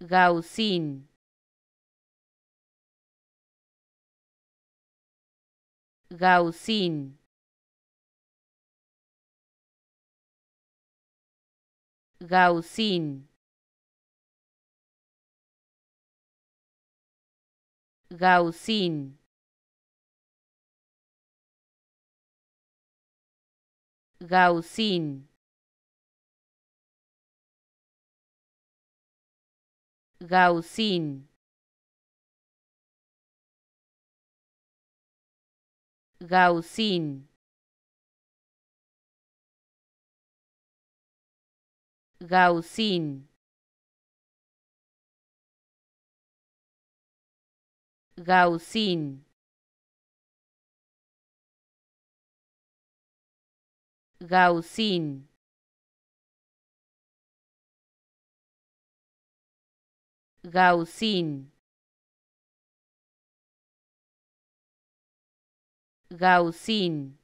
Gausin. Gaussin Gaussin Gaussin Gaussin Gaussin Gaussin Gaussin Gaussin Gaussin Gaussin Gaussin